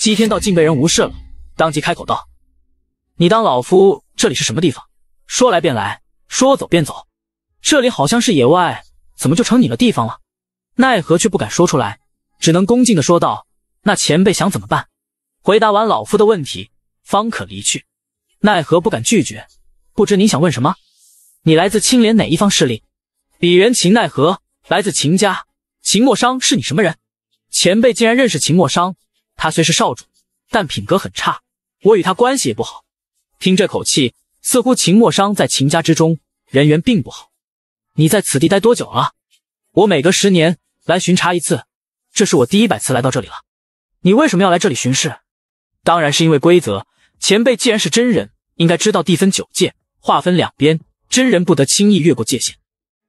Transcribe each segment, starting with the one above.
姬天道竟被人无视了，当即开口道：“你当老夫这里是什么地方？说来便来，说走便走。这里好像是野外，怎么就成你的地方了？”奈何却不敢说出来，只能恭敬的说道：“那前辈想怎么办？回答完老夫的问题，方可离去。”奈何不敢拒绝，不知你想问什么？你来自青莲哪一方势力？鄙人秦奈何，来自秦家。秦墨商是你什么人？前辈竟然认识秦墨商。他虽是少主，但品格很差，我与他关系也不好。听这口气，似乎秦墨商在秦家之中人缘并不好。你在此地待多久了？我每隔十年来巡查一次，这是我第一百次来到这里了。你为什么要来这里巡视？当然是因为规则。前辈既然是真人，应该知道地分九界，划分两边，真人不得轻易越过界限。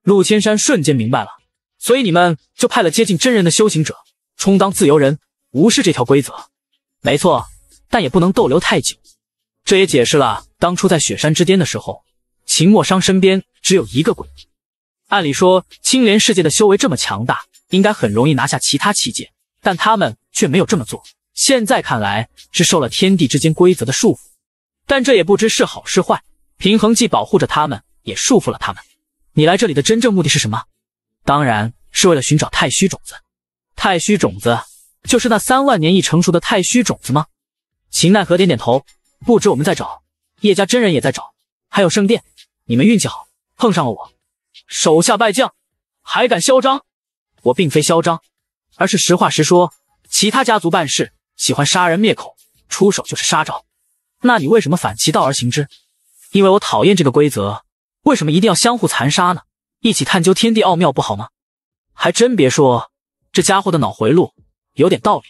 陆千山瞬间明白了，所以你们就派了接近真人的修行者充当自由人。无视这条规则，没错，但也不能逗留太久。这也解释了当初在雪山之巅的时候，秦墨殇身边只有一个鬼。按理说，青莲世界的修为这么强大，应该很容易拿下其他七界，但他们却没有这么做。现在看来，是受了天地之间规则的束缚。但这也不知是好是坏，平衡既保护着他们，也束缚了他们。你来这里的真正目的是什么？当然是为了寻找太虚种子。太虚种子。就是那三万年一成熟的太虚种子吗？秦奈何点点头。不止我们在找，叶家真人也在找，还有圣殿。你们运气好，碰上了我手下败将，还敢嚣张？我并非嚣张，而是实话实说。其他家族办事喜欢杀人灭口，出手就是杀招。那你为什么反其道而行之？因为我讨厌这个规则。为什么一定要相互残杀呢？一起探究天地奥妙不好吗？还真别说，这家伙的脑回路。有点道理，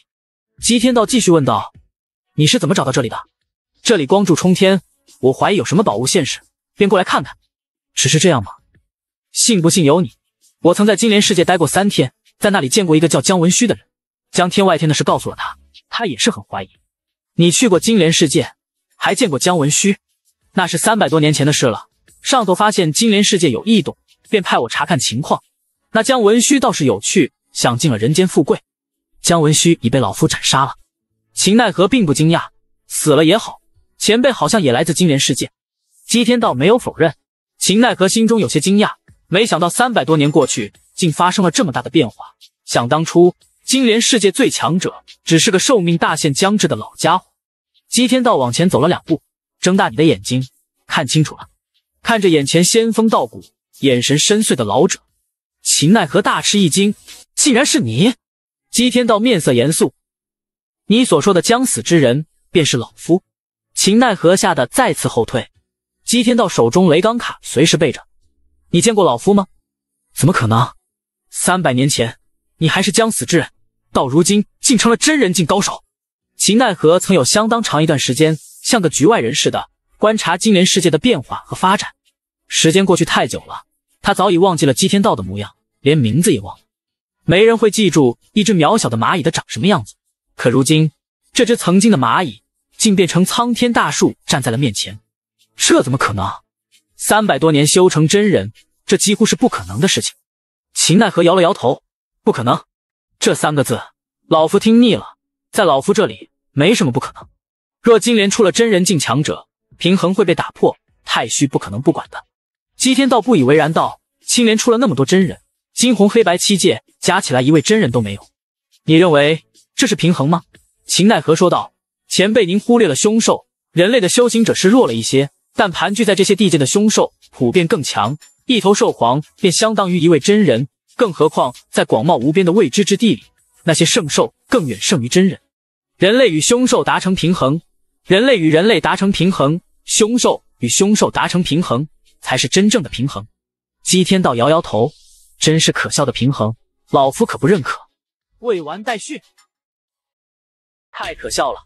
姬天道继续问道：“你是怎么找到这里的？这里光柱冲天，我怀疑有什么宝物现世，便过来看看。只是这样吗？信不信由你。我曾在金莲世界待过三天，在那里见过一个叫姜文虚的人，将天外天的事告诉了他，他也是很怀疑。你去过金莲世界，还见过姜文虚？那是三百多年前的事了。上头发现金莲世界有异动，便派我查看情况。那姜文虚倒是有趣，享尽了人间富贵。”姜文虚已被老夫斩杀了。秦奈何并不惊讶，死了也好。前辈好像也来自金莲世界。姬天道没有否认。秦奈何心中有些惊讶，没想到三百多年过去，竟发生了这么大的变化。想当初，金莲世界最强者只是个寿命大限将至的老家伙。姬天道往前走了两步，睁大你的眼睛，看清楚了。看着眼前仙风道骨、眼神深邃的老者，秦奈何大吃一惊，竟然是你！姬天道面色严肃：“你所说的将死之人，便是老夫。”秦奈何吓得再次后退。姬天道手中雷刚卡随时备着。你见过老夫吗？怎么可能？三百年前，你还是将死之人，到如今竟成了真人境高手。秦奈何曾有相当长一段时间，像个局外人似的观察金莲世界的变化和发展。时间过去太久了，他早已忘记了姬天道的模样，连名字也忘。了。没人会记住一只渺小的蚂蚁的长什么样子，可如今这只曾经的蚂蚁竟变成苍天大树站在了面前，这怎么可能？三百多年修成真人，这几乎是不可能的事情。秦奈何摇了摇头，不可能。这三个字老夫听腻了，在老夫这里没什么不可能。若金莲出了真人境强者，平衡会被打破，太虚不可能不管的。姬天道不以为然道：“金莲出了那么多真人。”金红黑白七界加起来一位真人都没有，你认为这是平衡吗？秦奈何说道：“前辈，您忽略了凶兽。人类的修行者是弱了一些，但盘踞在这些地界的凶兽普遍更强。一头兽皇便相当于一位真人，更何况在广袤无边的未知之地里，那些圣兽更远胜于真人。人类与凶兽达成平衡，人类与人类达成平衡，凶兽与凶兽达成平衡，才是真正的平衡。”姬天道摇摇头。真是可笑的平衡，老夫可不认可。未完待续，太可笑了，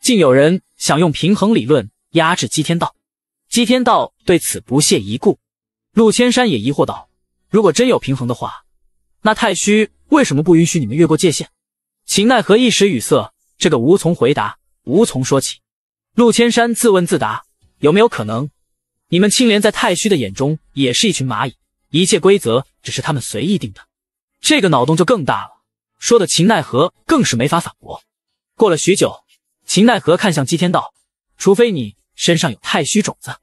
竟有人想用平衡理论压制姬天道。姬天道对此不屑一顾。陆千山也疑惑道：“如果真有平衡的话，那太虚为什么不允许你们越过界限？”秦奈何一时语塞，这个无从回答，无从说起。陆千山自问自答：“有没有可能，你们青莲在太虚的眼中也是一群蚂蚁？”一切规则只是他们随意定的，这个脑洞就更大了。说的秦奈何更是没法反驳。过了许久，秦奈何看向姬天道：“除非你身上有太虚种子。”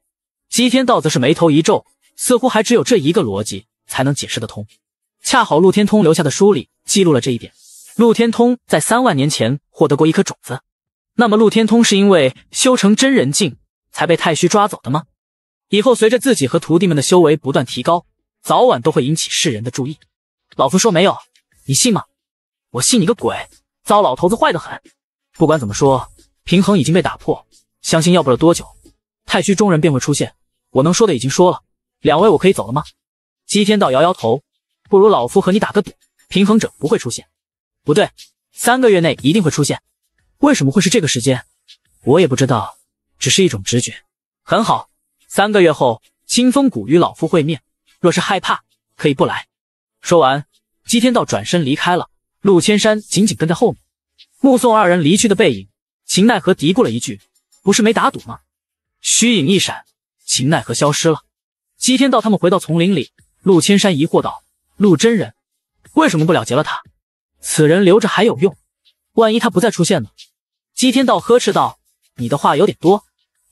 姬天道则是眉头一皱，似乎还只有这一个逻辑才能解释得通。恰好陆天通留下的书里记录了这一点：陆天通在三万年前获得过一颗种子。那么陆天通是因为修成真人境才被太虚抓走的吗？以后随着自己和徒弟们的修为不断提高。早晚都会引起世人的注意。老夫说没有，你信吗？我信你个鬼！糟老头子坏得很。不管怎么说，平衡已经被打破，相信要不了多久，太虚中人便会出现。我能说的已经说了，两位我可以走了吗？姬天道摇摇头。不如老夫和你打个赌，平衡者不会出现。不对，三个月内一定会出现。为什么会是这个时间？我也不知道，只是一种直觉。很好，三个月后，清风谷与老夫会面。若是害怕，可以不来。说完，姬天道转身离开了。陆千山紧紧跟在后面，目送二人离去的背影。秦奈何嘀咕了一句：“不是没打赌吗？”虚影一闪，秦奈何消失了。姬天道他们回到丛林里，陆千山疑惑道：“陆真人，为什么不了结了他？此人留着还有用，万一他不再出现呢？”姬天道呵斥道：“你的话有点多。”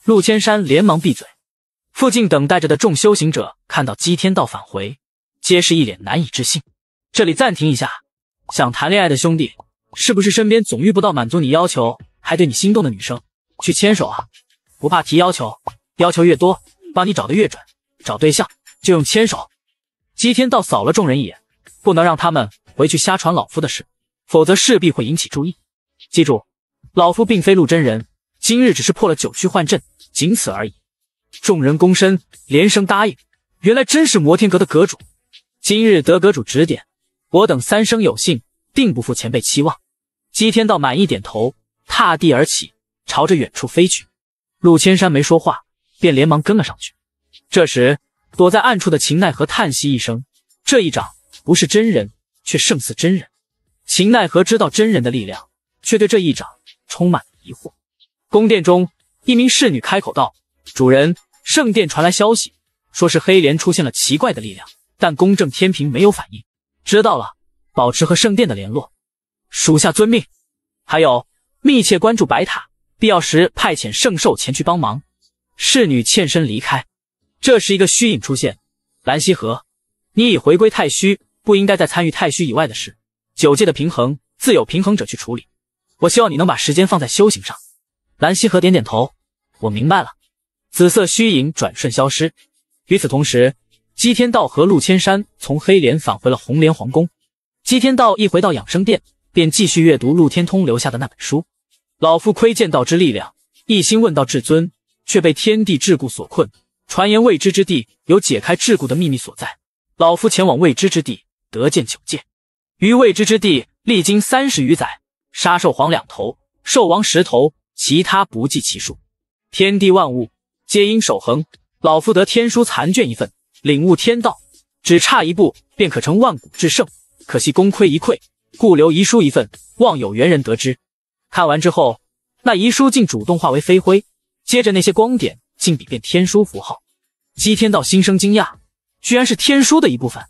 陆千山连忙闭嘴。附近等待着的众修行者看到姬天道返回，皆是一脸难以置信。这里暂停一下，想谈恋爱的兄弟，是不是身边总遇不到满足你要求还对你心动的女生？去牵手啊，不怕提要求，要求越多，帮你找的越准。找对象就用牵手。姬天道扫了众人一眼，不能让他们回去瞎传老夫的事，否则势必会引起注意。记住，老夫并非陆真人，今日只是破了九区幻阵，仅此而已。众人躬身，连声答应。原来真是摩天阁的阁主。今日得阁主指点，我等三生有幸，定不负前辈期望。姬天道满意点头，踏地而起，朝着远处飞去。陆千山没说话，便连忙跟了上去。这时，躲在暗处的秦奈何叹息一声：这一掌不是真人，却胜似真人。秦奈何知道真人的力量，却对这一掌充满了疑惑。宫殿中，一名侍女开口道。主人，圣殿传来消息，说是黑莲出现了奇怪的力量，但公正天平没有反应。知道了，保持和圣殿的联络。属下遵命。还有，密切关注白塔，必要时派遣圣兽前去帮忙。侍女欠身离开。这时，一个虚影出现。蓝溪河，你已回归太虚，不应该再参与太虚以外的事。九界的平衡自有平衡者去处理。我希望你能把时间放在修行上。蓝溪河点点头，我明白了。紫色虚影转瞬消失。与此同时，姬天道和陆千山从黑莲返回了红莲皇宫。姬天道一回到养生殿，便继续阅读陆天通留下的那本书。老夫窥见道之力量，一心问道至尊，却被天地桎梏所困。传言未知之地有解开桎梏的秘密所在，老夫前往未知之地，得见九界。于未知之地历经三十余载，杀兽皇两头，兽王十头，其他不计其数，天地万物。皆因守恒，老夫得天书残卷一份，领悟天道，只差一步便可成万古至圣，可惜功亏一篑，故留遗书一份，望有缘人得知。看完之后，那遗书竟主动化为飞灰，接着那些光点竟比变天书符号。姬天道心生惊讶，居然是天书的一部分。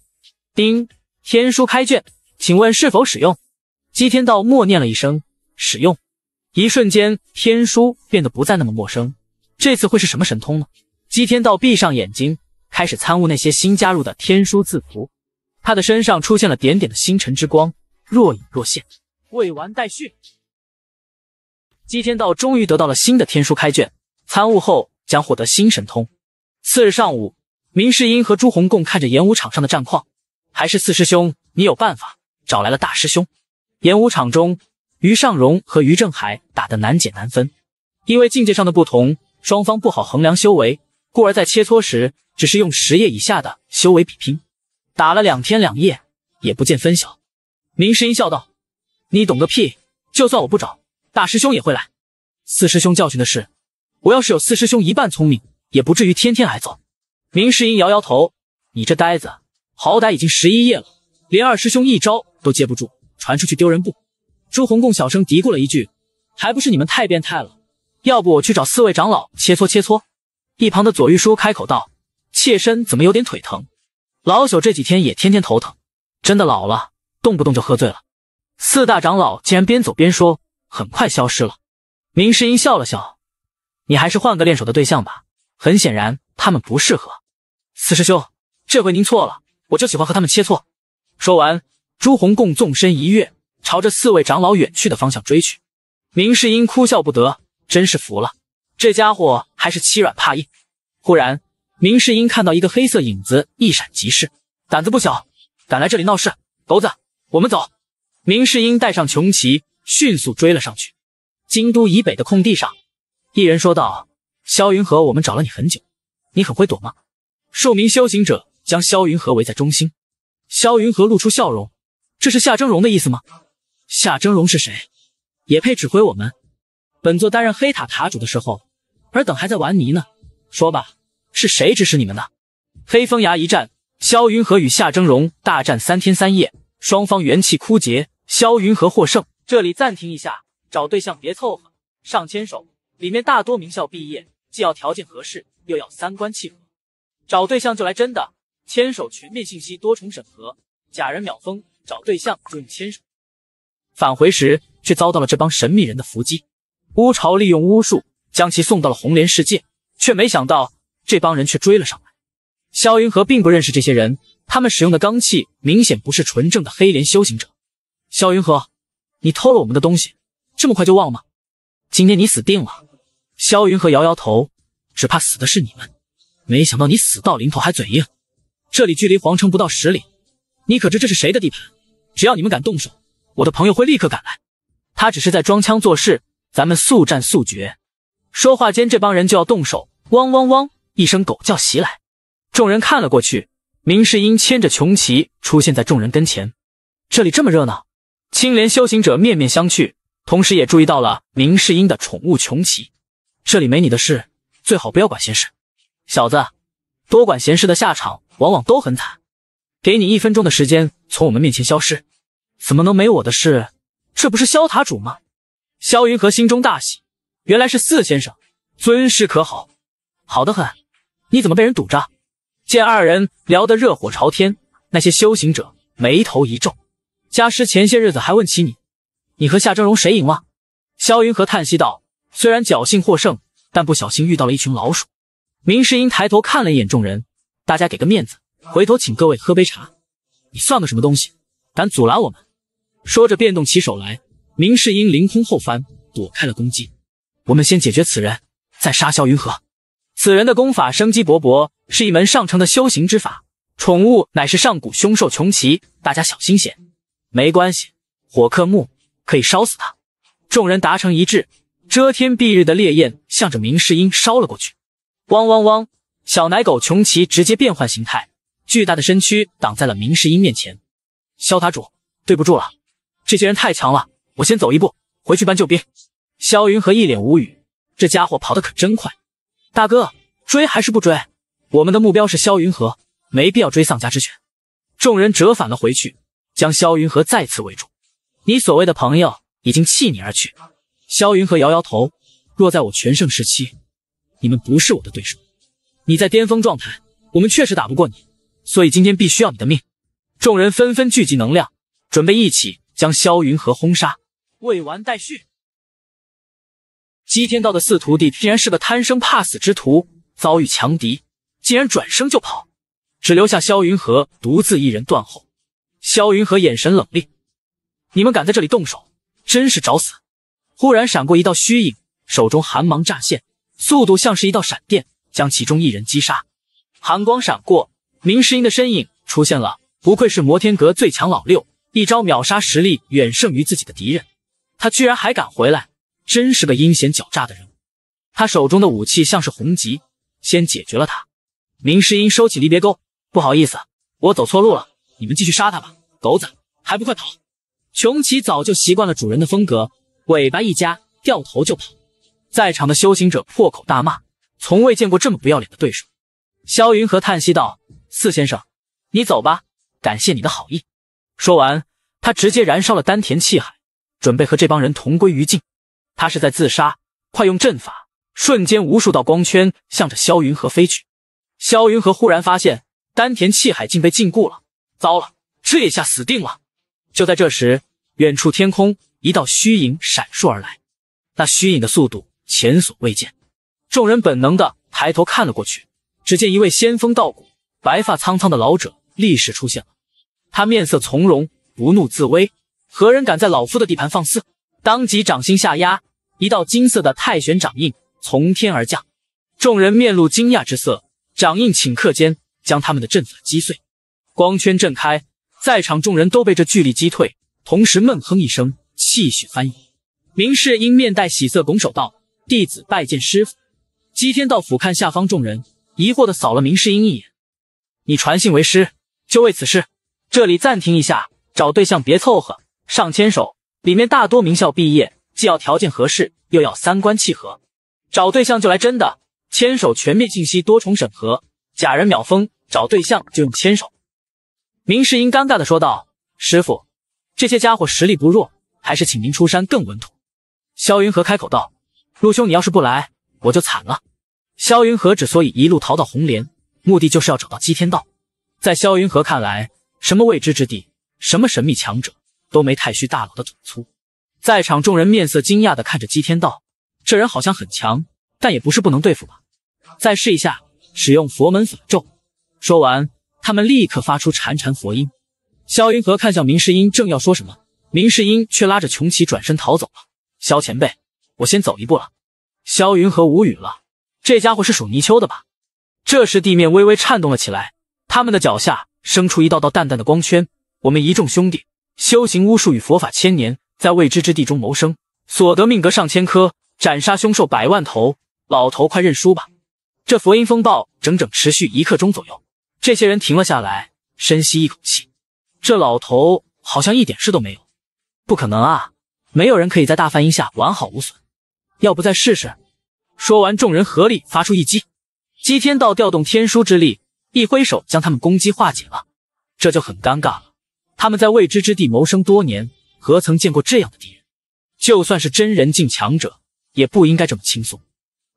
丁，天书开卷，请问是否使用？姬天道默念了一声，使用。一瞬间，天书变得不再那么陌生。这次会是什么神通呢？姬天道闭上眼睛，开始参悟那些新加入的天书字符。他的身上出现了点点的星辰之光，若隐若现。未完待续。姬天道终于得到了新的天书，开卷参悟后将获得新神通。次日上午，明世英和朱红贡看着演武场上的战况，还是四师兄，你有办法？找来了大师兄。演武场中，于尚荣和于正海打得难解难分，因为境界上的不同。双方不好衡量修为，故而在切磋时只是用十叶以下的修为比拼，打了两天两夜也不见分晓。明世音笑道：“你懂个屁！就算我不找大师兄，也会来。四师兄教训的是，我要是有四师兄一半聪明，也不至于天天挨揍。”明世音摇摇头：“你这呆子，好歹已经十一夜了，连二师兄一招都接不住，传出去丢人不？”朱红共小声嘀咕了一句：“还不是你们太变态了。”要不我去找四位长老切磋切磋。”一旁的左玉书开口道，“妾身怎么有点腿疼？老朽这几天也天天头疼，真的老了，动不动就喝醉了。”四大长老竟然边走边说，很快消失了。明世英笑了笑：“你还是换个练手的对象吧，很显然他们不适合。”四师兄，这回您错了，我就喜欢和他们切磋。”说完，朱红共纵身一跃，朝着四位长老远去的方向追去。明世英哭笑不得。真是服了，这家伙还是欺软怕硬。忽然，明世英看到一个黑色影子一闪即逝，胆子不小，敢来这里闹事。狗子，我们走！明世英带上穷奇，迅速追了上去。京都以北的空地上，一人说道：“萧云何，我们找了你很久，你很会躲吗？”数名修行者将萧云何围在中心。萧云何露出笑容：“这是夏峥嵘的意思吗？夏峥嵘是谁？也配指挥我们？”本座担任黑塔塔主的时候，尔等还在玩泥呢。说吧，是谁指使你们的？黑风崖一战，萧云和与夏峥嵘大战三天三夜，双方元气枯竭，萧云和获胜。这里暂停一下，找对象别凑合，上千手里面大多名校毕业，既要条件合适，又要三观契合。找对象就来真的，牵手全面信息多重审核，假人秒封。找对象就用牵手。返回时却遭到了这帮神秘人的伏击。乌巢利用巫术将其送到了红莲世界，却没想到这帮人却追了上来。萧云和并不认识这些人，他们使用的罡气明显不是纯正的黑莲修行者。萧云和，你偷了我们的东西，这么快就忘吗？今天你死定了！萧云和摇摇头，只怕死的是你们。没想到你死到临头还嘴硬。这里距离皇城不到十里，你可知这是谁的地盘？只要你们敢动手，我的朋友会立刻赶来。他只是在装腔作势。咱们速战速决。说话间，这帮人就要动手。汪汪汪！一声狗叫袭来，众人看了过去。明世英牵着穷奇出现在众人跟前。这里这么热闹，青莲修行者面面相觑，同时也注意到了明世英的宠物穷奇。这里没你的事，最好不要管闲事。小子，多管闲事的下场往往都很惨。给你一分钟的时间，从我们面前消失。怎么能没我的事？这不是萧塔主吗？萧云和心中大喜，原来是四先生，尊师可好？好的很。你怎么被人堵着？见二人聊得热火朝天，那些修行者眉头一皱。家师前些日子还问起你，你和夏峥嵘谁赢了？萧云和叹息道：“虽然侥幸获胜，但不小心遇到了一群老鼠。”明世英抬头看了一眼众人，大家给个面子，回头请各位喝杯茶。你算个什么东西，敢阻拦我们？说着便动起手来。明世英凌空后翻，躲开了攻击。我们先解决此人，再杀萧云鹤。此人的功法生机勃勃，是一门上乘的修行之法。宠物乃是上古凶兽穷奇，大家小心些。没关系，火克木，可以烧死他。众人达成一致，遮天蔽日的烈焰向着明世英烧了过去。汪汪汪！小奶狗穷奇直接变换形态，巨大的身躯挡在了明世英面前。萧塔主，对不住了，这些人太强了。我先走一步，回去搬救兵。萧云和一脸无语，这家伙跑得可真快。大哥，追还是不追？我们的目标是萧云和，没必要追丧家之犬。众人折返了回去，将萧云和再次围住。你所谓的朋友已经弃你而去。萧云和摇摇头，若在我全盛时期，你们不是我的对手。你在巅峰状态，我们确实打不过你，所以今天必须要你的命。众人纷纷聚集能量，准备一起将萧云和轰杀。未完待续。姬天道的四徒弟竟然是个贪生怕死之徒，遭遇强敌，竟然转身就跑，只留下萧云和独自一人断后。萧云和眼神冷厉：“你们敢在这里动手，真是找死！”忽然闪过一道虚影，手中寒芒乍现，速度像是一道闪电，将其中一人击杀。寒光闪过，明世隐的身影出现了。不愧是摩天阁最强老六，一招秒杀实力远胜于自己的敌人。他居然还敢回来，真是个阴险狡诈的人物。他手中的武器像是红极，先解决了他。明世英收起离别钩，不好意思，我走错路了，你们继续杀他吧。狗子还不快跑！穷奇早就习惯了主人的风格，尾巴一夹，掉头就跑。在场的修行者破口大骂，从未见过这么不要脸的对手。萧云和叹息道：“四先生，你走吧，感谢你的好意。”说完，他直接燃烧了丹田气海。准备和这帮人同归于尽，他是在自杀！快用阵法！瞬间，无数道光圈向着萧云鹤飞去。萧云鹤忽然发现丹田气海竟被禁锢了，糟了，这下死定了！就在这时，远处天空一道虚影闪烁而来，那虚影的速度前所未见，众人本能的抬头看了过去，只见一位仙风道骨、白发苍苍的老者立时出现了，他面色从容，不怒自威。何人敢在老夫的地盘放肆？当即掌心下压，一道金色的太玄掌印从天而降，众人面露惊讶之色，掌印顷刻间将他们的阵法击碎，光圈震开，在场众人都被这巨力击退，同时闷哼一声，气血翻涌。明世英面带喜色，拱手道：“弟子拜见师傅。”姬天道俯瞰下方众人，疑惑地扫了明世英一眼：“你传信为师，就为此事。这里暂停一下，找对象别凑合。”上千手里面大多名校毕业，既要条件合适，又要三观契合。找对象就来真的，牵手全面信息，多重审核，假人秒封。找对象就用牵手。明世英尴尬的说道：“师傅，这些家伙实力不弱，还是请您出山更稳妥。”萧云和开口道：“陆兄，你要是不来，我就惨了。”萧云和之所以一路逃到红莲，目的就是要找到姬天道。在萧云和看来，什么未知之地，什么神秘强者。都没太虚大佬的腿粗，在场众人面色惊讶的看着姬天道，这人好像很强，但也不是不能对付吧？再试一下，使用佛门法咒。说完，他们立刻发出潺潺佛音。萧云和看向明世英，正要说什么，明世英却拉着琼奇转身逃走了。萧前辈，我先走一步了。萧云和无语了，这家伙是属泥鳅的吧？这时地面微微颤动了起来，他们的脚下生出一道道淡淡的光圈。我们一众兄弟。修行巫术与佛法千年，在未知之地中谋生，所得命格上千颗，斩杀凶兽百万头。老头，快认输吧！这佛音风暴整整持续一刻钟左右，这些人停了下来，深吸一口气。这老头好像一点事都没有，不可能啊！没有人可以在大梵音下完好无损。要不再试试？说完，众人合力发出一击。姬天道调动天书之力，一挥手将他们攻击化解了。这就很尴尬了。他们在未知之地谋生多年，何曾见过这样的敌人？就算是真人境强者，也不应该这么轻松。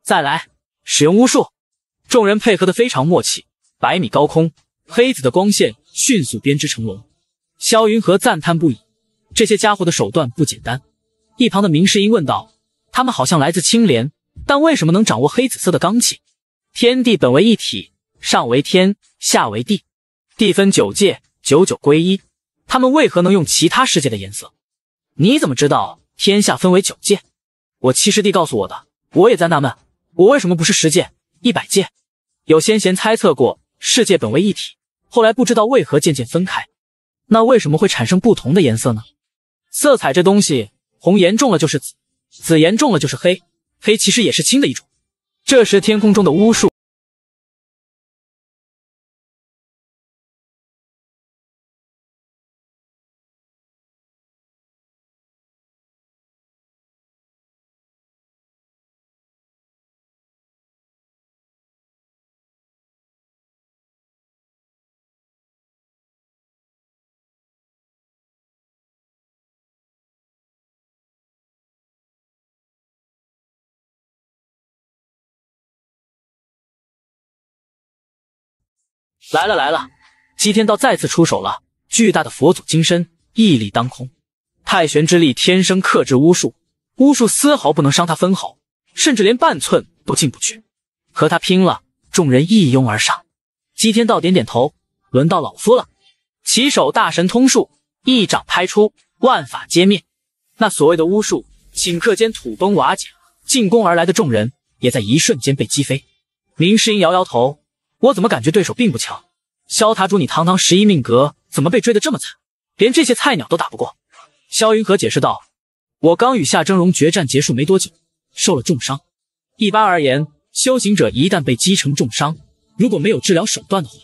再来使用巫术，众人配合的非常默契。百米高空，黑子的光线迅速编织成龙。萧云和赞叹不已：“这些家伙的手段不简单。”一旁的明世英问道：“他们好像来自青莲，但为什么能掌握黑紫色的罡气？天地本为一体，上为天，下为地，地分九界，九九归一。”他们为何能用其他世界的颜色？你怎么知道天下分为九界？我七师弟告诉我的。我也在纳闷，我为什么不是十界、一百界？有先贤猜测过，世界本为一体，后来不知道为何渐渐分开。那为什么会产生不同的颜色呢？色彩这东西，红严重了就是紫，紫严重了就是黑，黑其实也是青的一种。这时天空中的巫术。来了来了，姬天道再次出手了。巨大的佛祖金身屹立当空，太玄之力天生克制巫术，巫术丝毫不能伤他分毫，甚至连半寸都进不去。和他拼了！众人一拥而上。姬天道点点头，轮到老夫了。起手大神通术，一掌拍出，万法皆灭。那所谓的巫术顷刻间土崩瓦解，进攻而来的众人也在一瞬间被击飞。明世隐摇摇头。我怎么感觉对手并不强？萧塔主，你堂堂十一命格，怎么被追得这么惨，连这些菜鸟都打不过？萧云鹤解释道：“我刚与夏峥嵘决战结束没多久，受了重伤。一般而言，修行者一旦被击成重伤，如果没有治疗手段的话，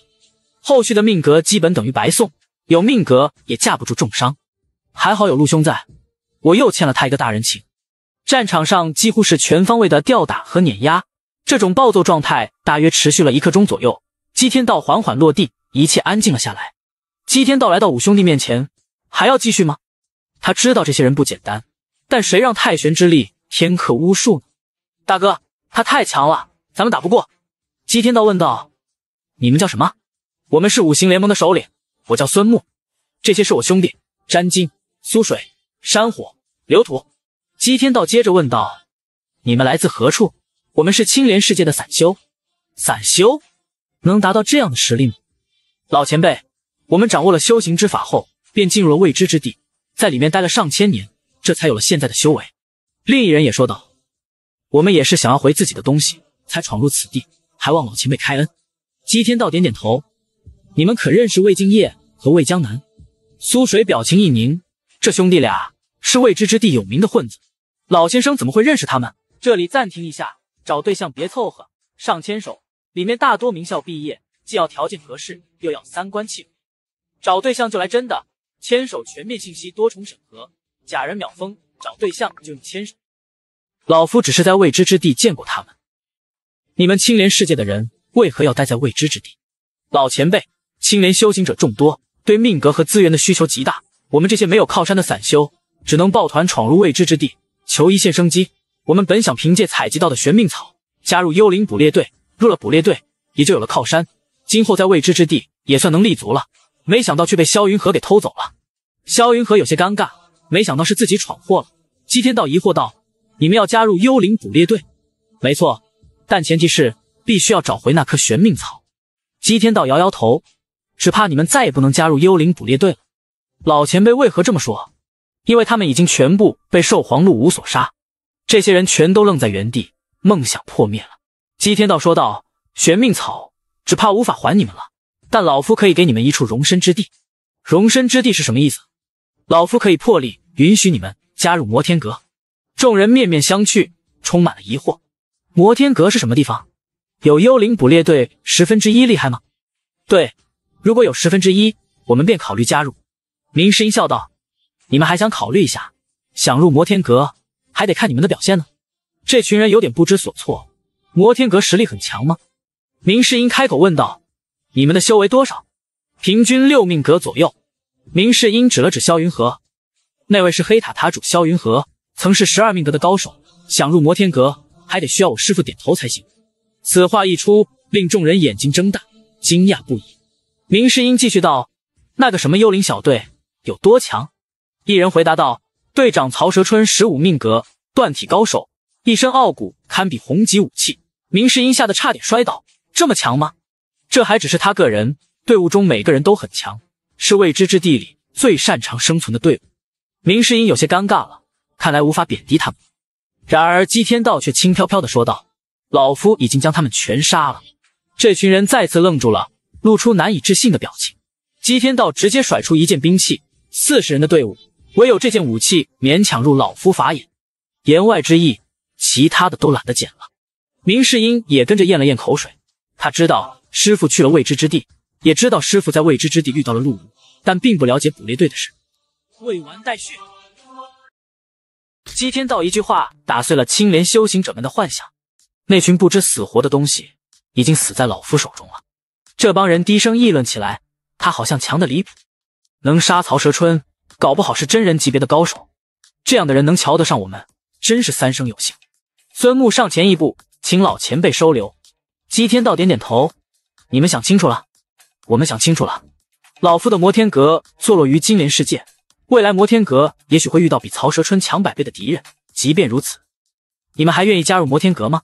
后续的命格基本等于白送，有命格也架不住重伤。还好有陆兄在，我又欠了他一个大人情。战场上几乎是全方位的吊打和碾压。”这种暴揍状态大约持续了一刻钟左右，姬天道缓缓落地，一切安静了下来。姬天道来到五兄弟面前：“还要继续吗？”他知道这些人不简单，但谁让太玄之力天克巫术呢？大哥，他太强了，咱们打不过。姬天道问道：“你们叫什么？”“我们是五行联盟的首领，我叫孙木，这些是我兄弟：詹金、苏水、山火、刘土。”姬天道接着问道：“你们来自何处？”我们是青莲世界的散修，散修能达到这样的实力吗？老前辈，我们掌握了修行之法后，便进入了未知之地，在里面待了上千年，这才有了现在的修为。另一人也说道：“我们也是想要回自己的东西，才闯入此地，还望老前辈开恩。”姬天道点点头：“你们可认识魏敬业和魏江南？”苏水表情一凝：“这兄弟俩是未知之地有名的混子，老先生怎么会认识他们？”这里暂停一下。找对象别凑合，上千手里面大多名校毕业，既要条件合适，又要三观契合。找对象就来真的，牵手全面信息多重审核，假人秒封。找对象就用牵手。老夫只是在未知之地见过他们。你们青莲世界的人为何要待在未知之地？老前辈，青莲修行者众多，对命格和资源的需求极大。我们这些没有靠山的散修，只能抱团闯入未知之地，求一线生机。我们本想凭借采集到的玄命草加入幽灵捕猎队，入了捕猎队也就有了靠山，今后在未知之地也算能立足了。没想到却被萧云河给偷走了。萧云河有些尴尬，没想到是自己闯祸了。姬天道疑惑道：“你们要加入幽灵捕猎队？”“没错，但前提是必须要找回那颗玄命草。”姬天道摇摇头：“只怕你们再也不能加入幽灵捕猎队了。”“老前辈为何这么说？”“因为他们已经全部被兽皇陆舞所杀。”这些人全都愣在原地，梦想破灭了。姬天道说道：“玄命草只怕无法还你们了，但老夫可以给你们一处容身之地。容身之地是什么意思？老夫可以破例允许你们加入摩天阁。”众人面面相觑，充满了疑惑。摩天阁是什么地方？有幽灵捕猎队十分之一厉害吗？对，如果有十分之一，我们便考虑加入。明世英笑道：“你们还想考虑一下？想入摩天阁？”还得看你们的表现呢。这群人有点不知所措。摩天阁实力很强吗？明世英开口问道。你们的修为多少？平均六命格左右。明世英指了指萧云河，那位是黑塔塔主萧云河，曾是十二命格的高手。想入摩天阁，还得需要我师傅点头才行。此话一出，令众人眼睛睁大，惊讶不已。明世英继续道：“那个什么幽灵小队有多强？”一人回答道。队长曹蛇春十五命格，锻体高手，一身傲骨，堪比红级武器。明世英吓得差点摔倒。这么强吗？这还只是他个人，队伍中每个人都很强，是未知之地里最擅长生存的队伍。明世英有些尴尬了，看来无法贬低他们。然而姬天道却轻飘飘的说道：“老夫已经将他们全杀了。”这群人再次愣住了，露出难以置信的表情。姬天道直接甩出一件兵器，四十人的队伍。唯有这件武器勉强入老夫法眼，言外之意，其他的都懒得捡了。明世英也跟着咽了咽口水，他知道师傅去了未知之地，也知道师傅在未知之地遇到了陆吾，但并不了解捕猎队的事。未完待续。姬天道一句话打碎了青莲修行者们的幻想，那群不知死活的东西已经死在老夫手中了。这帮人低声议论起来，他好像强的离谱，能杀曹蛇春。搞不好是真人级别的高手，这样的人能瞧得上我们，真是三生有幸。孙木上前一步，请老前辈收留。姬天道点点头，你们想清楚了？我们想清楚了。老夫的摩天阁坐落于金莲世界，未来摩天阁也许会遇到比曹蛇春强百倍的敌人，即便如此，你们还愿意加入摩天阁吗？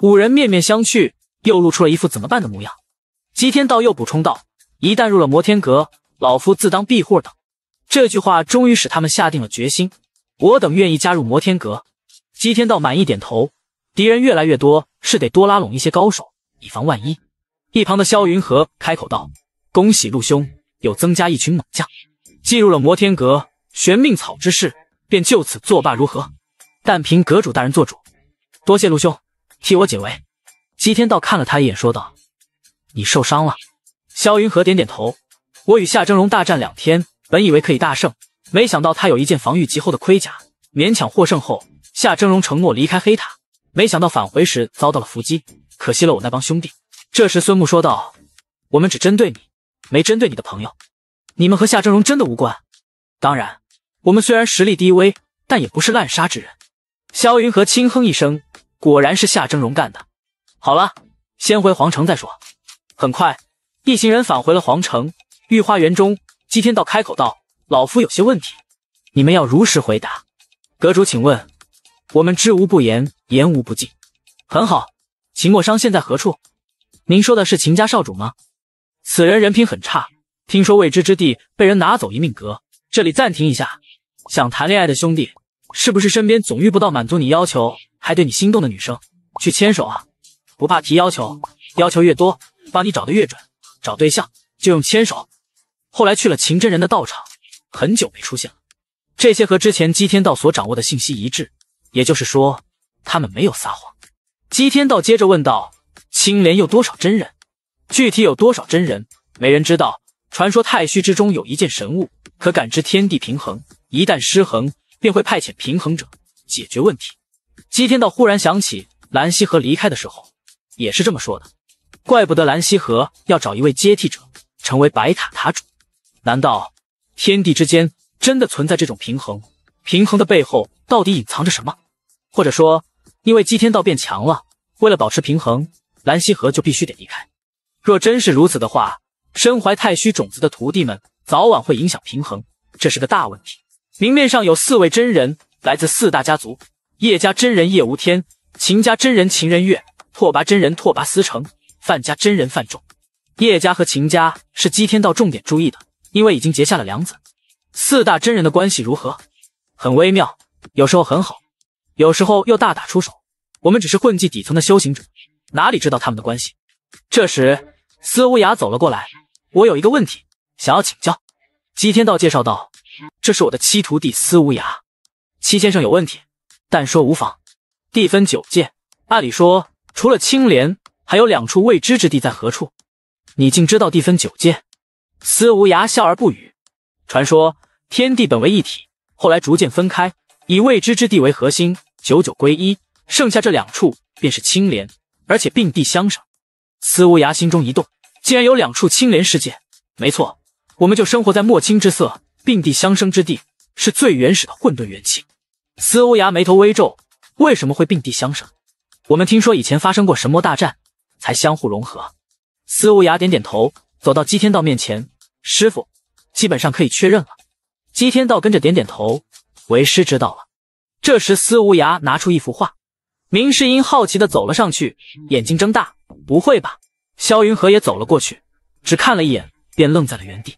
五人面面相觑，又露出了一副怎么办的模样。姬天道又补充道：“一旦入了摩天阁，老夫自当庇护等。”这句话终于使他们下定了决心。我等愿意加入摩天阁。姬天道满意点头。敌人越来越多，是得多拉拢一些高手，以防万一。一旁的萧云和开口道：“恭喜陆兄，有增加一群猛将，进入了摩天阁。玄命草之事，便就此作罢，如何？但凭阁主大人做主。多谢陆兄替我解围。”姬天道看了他一眼，说道：“你受伤了。”萧云和点点头：“我与夏峥嵘大战两天。”本以为可以大胜，没想到他有一件防御极厚的盔甲，勉强获胜后，夏峥嵘承诺离开黑塔，没想到返回时遭到了伏击，可惜了我那帮兄弟。这时孙木说道：“我们只针对你，没针对你的朋友，你们和夏峥嵘真的无关。当然，我们虽然实力低微，但也不是滥杀之人。”萧云和轻哼一声：“果然是夏峥嵘干的。”好了，先回皇城再说。很快，一行人返回了皇城御花园中。西天道开口道：“老夫有些问题，你们要如实回答。阁主，请问，我们知无不言，言无不尽。很好，秦墨商现在何处？您说的是秦家少主吗？此人人品很差，听说未知之地被人拿走一命格。这里暂停一下，想谈恋爱的兄弟，是不是身边总遇不到满足你要求还对你心动的女生？去牵手啊，不怕提要求，要求越多，帮你找的越准。找对象就用牵手。”后来去了秦真人的道场，很久没出现了。这些和之前姬天道所掌握的信息一致，也就是说他们没有撒谎。姬天道接着问道：“青莲有多少真人？具体有多少真人？没人知道。传说太虚之中有一件神物，可感知天地平衡，一旦失衡，便会派遣平衡者解决问题。”姬天道忽然想起蓝溪河离开的时候也是这么说的，怪不得蓝溪河要找一位接替者成为白塔塔主。难道天地之间真的存在这种平衡？平衡的背后到底隐藏着什么？或者说，因为姬天道变强了，为了保持平衡，蓝溪河就必须得离开。若真是如此的话，身怀太虚种子的徒弟们早晚会影响平衡，这是个大问题。明面上有四位真人，来自四大家族：叶家真人叶无天、秦家真人秦人月、拓跋真人拓跋思成、范家真人范仲。叶家和秦家是姬天道重点注意的。因为已经结下了梁子，四大真人的关系如何？很微妙，有时候很好，有时候又大打出手。我们只是混迹底层的修行者，哪里知道他们的关系？这时，司无涯走了过来，我有一个问题想要请教。姬天道介绍道：“这是我的七徒弟司无涯，七先生有问题，但说无妨。地分九界，按理说除了青莲，还有两处未知之地在何处？你竟知道地分九界？”司无涯笑而不语。传说天地本为一体，后来逐渐分开，以未知之地为核心，九九归一，剩下这两处便是青莲，而且并蒂相生。司无涯心中一动，竟然有两处青莲世界。没错，我们就生活在墨青之色并蒂相生之地，是最原始的混沌元气。司无涯眉头微皱，为什么会并蒂相生？我们听说以前发生过神魔大战，才相互融合。司无涯点点头，走到姬天道面前。师傅，基本上可以确认了。姬天道跟着点点头，为师知道了。这时，司无涯拿出一幅画，明世英好奇地走了上去，眼睛睁大：“不会吧？”萧云和也走了过去，只看了一眼便愣在了原地。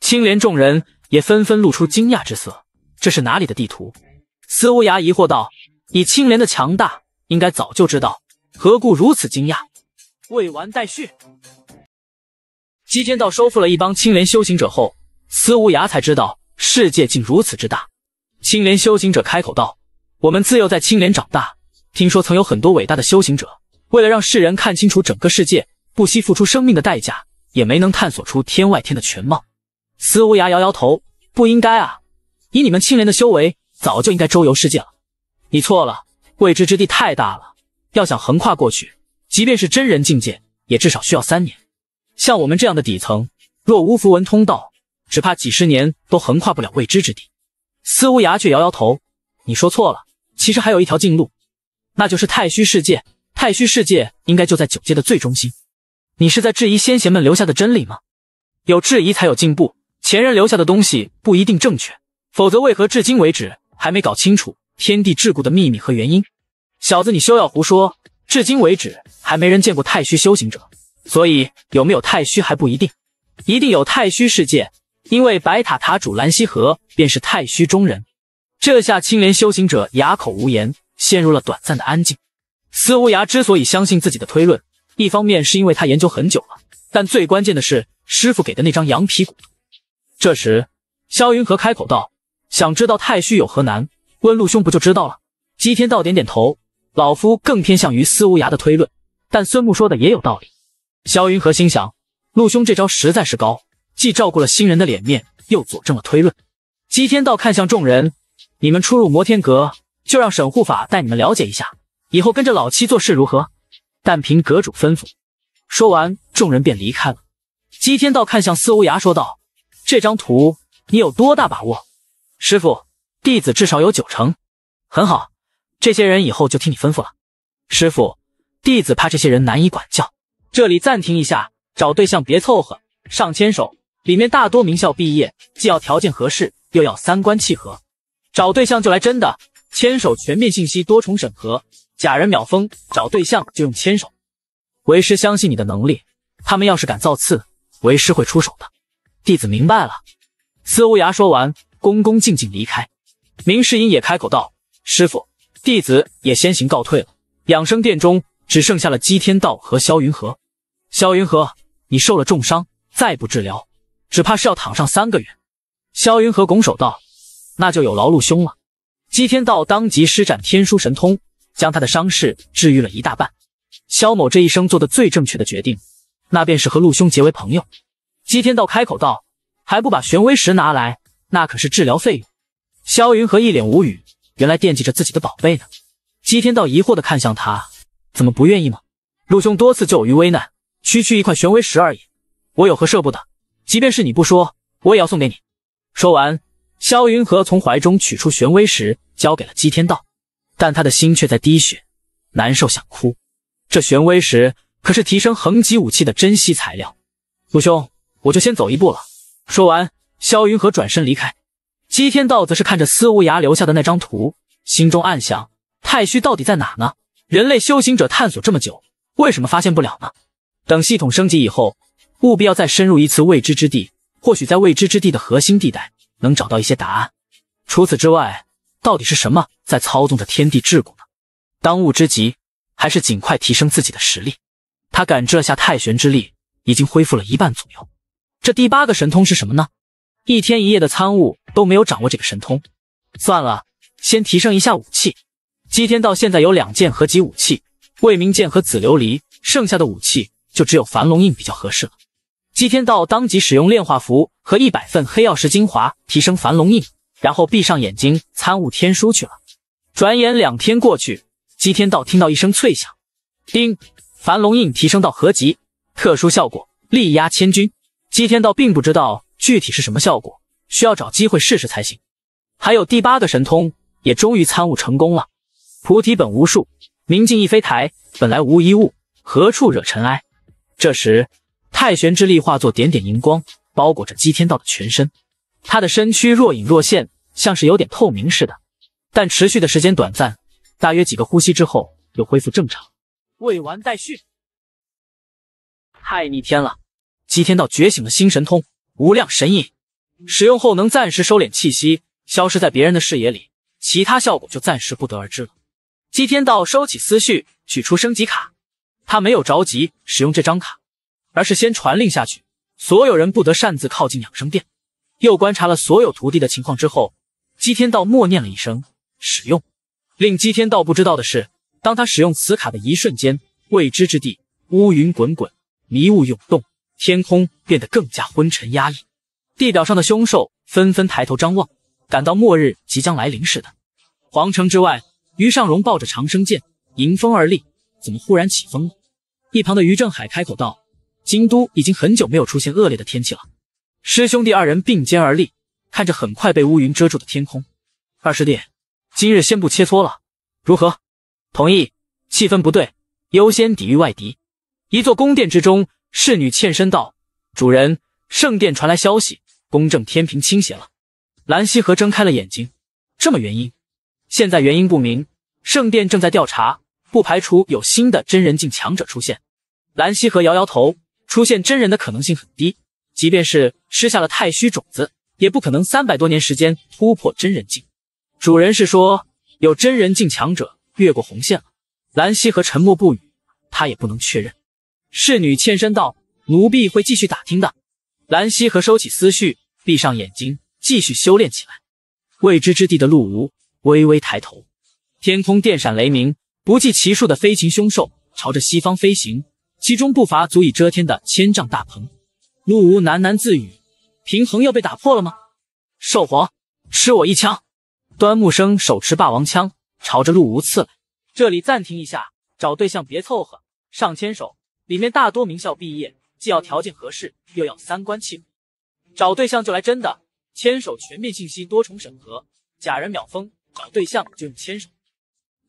青莲众人也纷纷露出惊讶之色：“这是哪里的地图？”司无涯疑惑道：“以青莲的强大，应该早就知道，何故如此惊讶？”未完待续。姬天道收复了一帮青莲修行者后，司无涯才知道世界竟如此之大。青莲修行者开口道：“我们自幼在青莲长大，听说曾有很多伟大的修行者，为了让世人看清楚整个世界，不惜付出生命的代价，也没能探索出天外天的全貌。”司无涯摇摇头：“不应该啊，以你们青莲的修为，早就应该周游世界了。你错了，未知之地太大了，要想横跨过去，即便是真人境界，也至少需要三年。”像我们这样的底层，若无符文通道，只怕几十年都横跨不了未知之地。司无涯却摇摇头：“你说错了，其实还有一条近路，那就是太虚世界。太虚世界应该就在九界的最中心。你是在质疑先贤们留下的真理吗？有质疑才有进步，前人留下的东西不一定正确，否则为何至今为止还没搞清楚天地桎梏的秘密和原因？”小子，你休要胡说，至今为止还没人见过太虚修行者。所以有没有太虚还不一定，一定有太虚世界，因为白塔塔主蓝溪河便是太虚中人。这下青莲修行者哑口无言，陷入了短暂的安静。司无涯之所以相信自己的推论，一方面是因为他研究很久了，但最关键的是师傅给的那张羊皮骨。这时，萧云和开口道：“想知道太虚有何难？问陆兄不就知道了？”姬天道点点头，老夫更偏向于司无涯的推论，但孙木说的也有道理。萧云和心想，陆兄这招实在是高，既照顾了新人的脸面，又佐证了推论。姬天道看向众人：“你们初入摩天阁，就让沈护法带你们了解一下，以后跟着老七做事如何？但凭阁主吩咐。”说完，众人便离开了。姬天道看向司无涯，说道：“这张图你有多大把握？”“师傅，弟子至少有九成。”“很好，这些人以后就听你吩咐了。”“师傅，弟子怕这些人难以管教。”这里暂停一下，找对象别凑合，上千手里面大多名校毕业，既要条件合适，又要三观契合。找对象就来真的，牵手全面信息多重审核，假人秒封。找对象就用牵手。为师相信你的能力，他们要是敢造次，为师会出手的。弟子明白了。司无涯说完，恭恭敬敬离开。明世隐也开口道：“师傅，弟子也先行告退了。”养生殿中只剩下了姬天道和萧云河。萧云河，你受了重伤，再不治疗，只怕是要躺上三个月。萧云河拱手道：“那就有劳陆兄了。”姬天道当即施展天书神通，将他的伤势治愈了一大半。萧某这一生做的最正确的决定，那便是和陆兄结为朋友。姬天道开口道：“还不把玄威石拿来？那可是治疗费用。”萧云河一脸无语，原来惦记着自己的宝贝呢。姬天道疑惑的看向他：“怎么不愿意吗？”陆兄多次救我于危难。区区一块玄威石而已，我有何舍不得？即便是你不说，我也要送给你。说完，萧云和从怀中取出玄威石，交给了姬天道，但他的心却在滴血，难受想哭。这玄威石可是提升横级武器的珍稀材料。陆兄，我就先走一步了。说完，萧云和转身离开。姬天道则是看着司无涯留下的那张图，心中暗想：太虚到底在哪呢？人类修行者探索这么久，为什么发现不了呢？等系统升级以后，务必要再深入一次未知之地，或许在未知之地的核心地带能找到一些答案。除此之外，到底是什么在操纵着天地桎梏呢？当务之急还是尽快提升自己的实力。他感知了下太玄之力，已经恢复了一半左右。这第八个神通是什么呢？一天一夜的参悟都没有掌握这个神通。算了，先提升一下武器。姬天道现在有两件合集武器：魏明剑和紫琉璃，剩下的武器。就只有樊龙印比较合适了。姬天道当即使用炼化符和一百份黑曜石精华提升樊龙印，然后闭上眼睛参悟天书去了。转眼两天过去，姬天道听到一声脆响，叮！樊龙印提升到合级？特殊效果力压千军。姬天道并不知道具体是什么效果，需要找机会试试才行。还有第八个神通也终于参悟成功了。菩提本无树，明镜亦非台，本来无一物，何处惹尘埃？这时，太玄之力化作点点荧光，包裹着姬天道的全身。他的身躯若隐若现，像是有点透明似的，但持续的时间短暂，大约几个呼吸之后又恢复正常。未完待续。太逆天了！姬天道觉醒了心神通——无量神印，使用后能暂时收敛气息，消失在别人的视野里。其他效果就暂时不得而知了。姬天道收起思绪，取出升级卡。他没有着急使用这张卡，而是先传令下去，所有人不得擅自靠近养生殿。又观察了所有徒弟的情况之后，姬天道默念了一声“使用”。令姬天道不知道的是，当他使用此卡的一瞬间，未知之地乌云滚滚，迷雾涌动，天空变得更加昏沉压抑，地表上的凶兽纷纷抬头张望，感到末日即将来临似的。皇城之外，于尚荣抱着长生剑，迎风而立。怎么忽然起风了？一旁的于正海开口道：“京都已经很久没有出现恶劣的天气了。”师兄弟二人并肩而立，看着很快被乌云遮住的天空。二师弟，今日先不切磋了，如何？同意。气氛不对，优先抵御外敌。一座宫殿之中，侍女欠身道：“主人，圣殿传来消息，公正天平倾斜了。”兰溪河睁开了眼睛：“这么原因？现在原因不明，圣殿正在调查。”不排除有新的真人境强者出现。蓝溪河摇摇头，出现真人的可能性很低。即便是吃下了太虚种子，也不可能三百多年时间突破真人境。主人是说有真人境强者越过红线了？蓝溪河沉默不语，他也不能确认。侍女欠身道：“奴婢会继续打听的。”蓝溪河收起思绪，闭上眼睛，继续修炼起来。未知之地的陆吾微微抬头，天空电闪雷鸣。不计其数的飞禽凶兽朝着西方飞行，其中不乏足以遮天的千丈大鹏。陆无喃喃自语：“平衡要被打破了吗？”兽皇，吃我一枪！端木生手持霸王枪，朝着陆无刺来。这里暂停一下，找对象别凑合，上千手里面大多名校毕业，既要条件合适，又要三观契合。找对象就来真的，牵手全面信息多重审核，假人秒封。找对象就用牵手。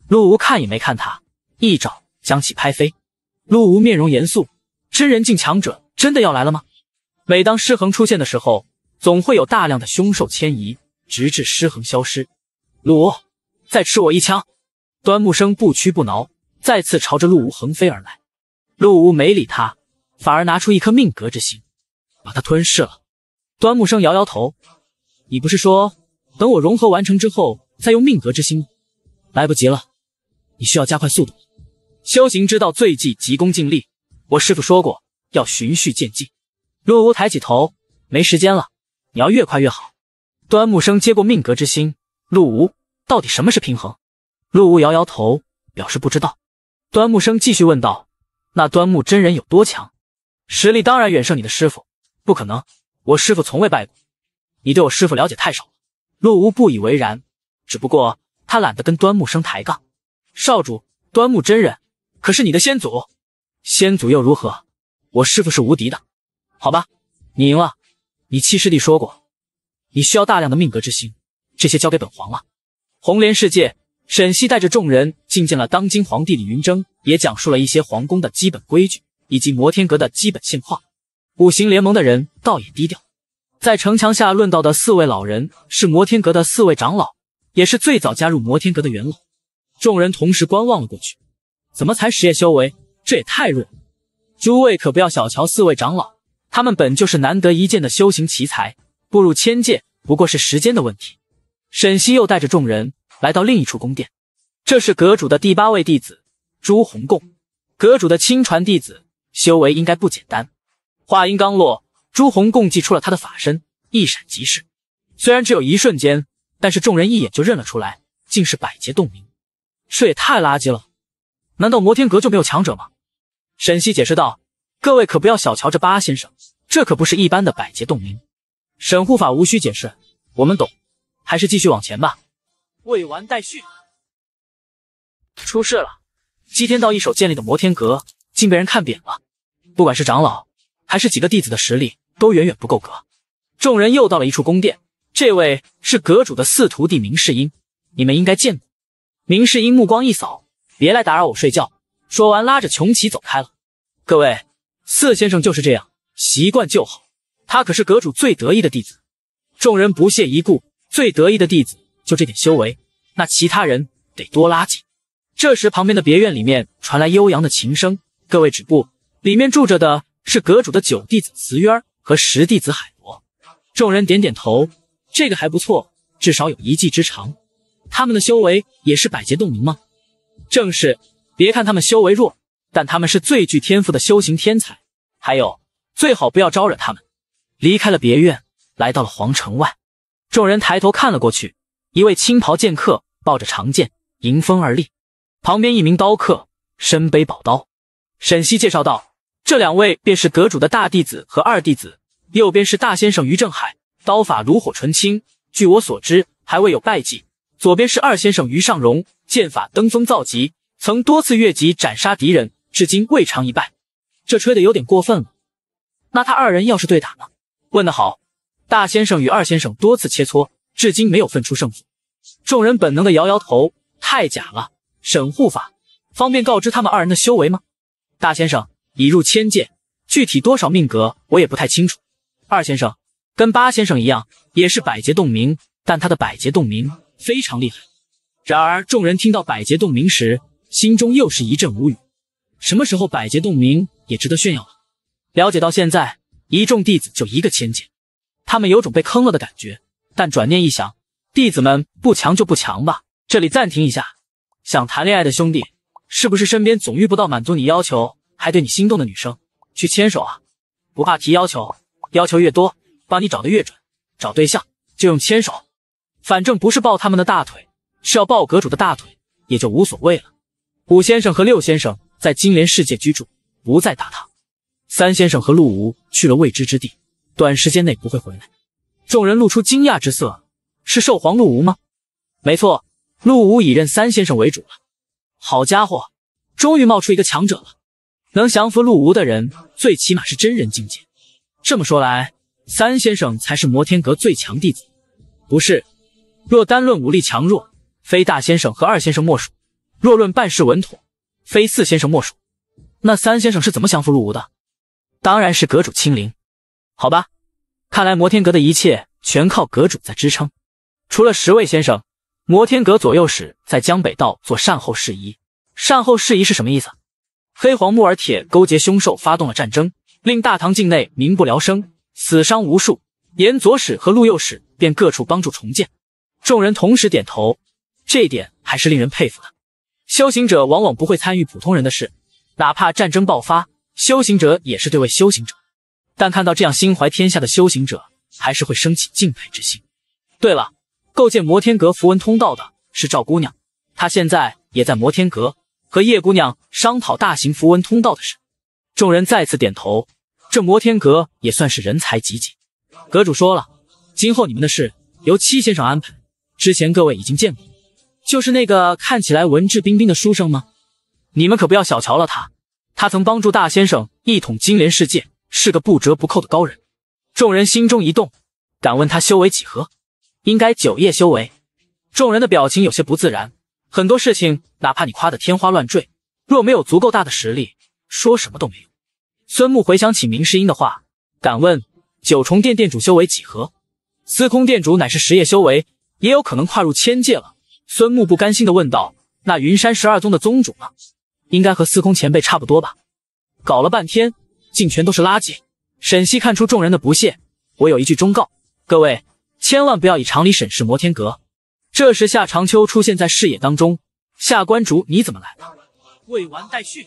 陆吾看也没看他，一爪将其拍飞。陆吾面容严肃，真人境强者真的要来了吗？每当失衡出现的时候，总会有大量的凶兽迁移，直至失衡消失。陆吾，再吃我一枪！端木生不屈不挠，再次朝着陆吾横飞而来。陆吾没理他，反而拿出一颗命格之心，把他吞噬了。端木生摇摇头：“你不是说等我融合完成之后再用命格之心吗？来不及了。”你需要加快速度，修行之道最忌急功近利。我师傅说过，要循序渐进。陆吾抬起头，没时间了，你要越快越好。端木生接过命格之心，陆吾，到底什么是平衡？陆吾摇摇头，表示不知道。端木生继续问道：“那端木真人有多强？实力当然远胜你的师傅，不可能，我师傅从未败过。你对我师傅了解太少。”陆吾不以为然，只不过他懒得跟端木生抬杠。少主，端木真人可是你的先祖，先祖又如何？我师傅是无敌的，好吧，你赢了。你七师弟说过，你需要大量的命格之星，这些交给本皇了。红莲世界，沈西带着众人觐见了当今皇帝李云峥，也讲述了一些皇宫的基本规矩以及摩天阁的基本现况。五行联盟的人倒也低调，在城墙下论道的四位老人是摩天阁的四位长老，也是最早加入摩天阁的元老。众人同时观望了过去，怎么才十叶修为？这也太弱了！诸位可不要小瞧四位长老，他们本就是难得一见的修行奇才，步入千界不过是时间的问题。沈西又带着众人来到另一处宫殿，这是阁主的第八位弟子朱红共，阁主的亲传弟子，修为应该不简单。话音刚落，朱红共祭出了他的法身，一闪即逝。虽然只有一瞬间，但是众人一眼就认了出来，竟是百劫洞明。这也太垃圾了！难道摩天阁就没有强者吗？沈西解释道：“各位可不要小瞧这八先生，这可不是一般的百劫洞明。”沈护法无需解释，我们懂。还是继续往前吧。未完待续。出事了！姬天道一手建立的摩天阁，竟被人看扁了。不管是长老，还是几个弟子的实力，都远远不够格。众人又到了一处宫殿，这位是阁主的四徒弟明世英，你们应该见过。明世英目光一扫，别来打扰我睡觉。说完，拉着琼奇走开了。各位，四先生就是这样，习惯就好。他可是阁主最得意的弟子。众人不屑一顾，最得意的弟子就这点修为，那其他人得多垃圾。这时，旁边的别院里面传来悠扬的琴声。各位止步，里面住着的是阁主的九弟子慈渊和十弟子海螺。众人点点头，这个还不错，至少有一技之长。他们的修为也是百劫洞明吗？正是。别看他们修为弱，但他们是最具天赋的修行天才。还有，最好不要招惹他们。离开了别院，来到了皇城外，众人抬头看了过去。一位青袍剑客抱着长剑，迎风而立；旁边一名刀客身背宝刀。沈西介绍道：“这两位便是阁主的大弟子和二弟子。右边是大先生于正海，刀法炉火纯青，据我所知，还未有败绩。”左边是二先生于尚荣，剑法登峰造极，曾多次越级斩杀敌人，至今未尝一败。这吹的有点过分了。那他二人要是对打呢？问得好。大先生与二先生多次切磋，至今没有分出胜负。众人本能的摇摇头，太假了。沈护法，方便告知他们二人的修为吗？大先生已入千界，具体多少命格我也不太清楚。二先生跟八先生一样，也是百劫洞明，但他的百劫洞明。非常厉害，然而众人听到百劫洞鸣时，心中又是一阵无语。什么时候百劫洞鸣也值得炫耀了？了解到现在，一众弟子就一个千金，他们有种被坑了的感觉。但转念一想，弟子们不强就不强吧。这里暂停一下，想谈恋爱的兄弟，是不是身边总遇不到满足你要求还对你心动的女生？去牵手啊，不怕提要求，要求越多，帮你找的越准。找对象就用牵手。反正不是抱他们的大腿，是要抱阁主的大腿，也就无所谓了。五先生和六先生在金莲世界居住，不再打他。三先生和陆吾去了未知之地，短时间内不会回来。众人露出惊讶之色：“是兽皇陆吾吗？”“没错，陆吾已认三先生为主了。”“好家伙，终于冒出一个强者了！能降服陆吾的人，最起码是真人境界。”“这么说来，三先生才是摩天阁最强弟子，不是？”若单论武力强弱，非大先生和二先生莫属；若论办事稳妥，非四先生莫属。那三先生是怎么降服陆吾的？当然是阁主亲临，好吧。看来摩天阁的一切全靠阁主在支撑。除了十位先生，摩天阁左右使在江北道做善后事宜。善后事宜是什么意思？黑黄木耳铁勾结凶兽发动了战争，令大唐境内民不聊生，死伤无数。沿左使和陆右使便各处帮助重建。众人同时点头，这一点还是令人佩服的。修行者往往不会参与普通人的事，哪怕战争爆发，修行者也是对位修行者。但看到这样心怀天下的修行者，还是会升起敬佩之心。对了，构建摩天阁符文通道的是赵姑娘，她现在也在摩天阁和叶姑娘商讨大型符文通道的事。众人再次点头，这摩天阁也算是人才济济。阁主说了，今后你们的事由七先生安排。之前各位已经见过，就是那个看起来文质彬彬的书生吗？你们可不要小瞧了他，他曾帮助大先生一统金莲世界，是个不折不扣的高人。众人心中一动，敢问他修为几何？应该九叶修为。众人的表情有些不自然，很多事情哪怕你夸得天花乱坠，若没有足够大的实力，说什么都没用。孙木回想起明世英的话，敢问九重殿殿主修为几何？司空殿主乃是十叶修为。也有可能跨入千界了。孙木不甘心地问道：“那云山十二宗的宗主呢？应该和司空前辈差不多吧？”搞了半天，竟全都是垃圾。沈西看出众人的不屑，我有一句忠告，各位千万不要以常理审视摩天阁。这时夏长秋出现在视野当中：“夏观主，你怎么来了？”未完待续。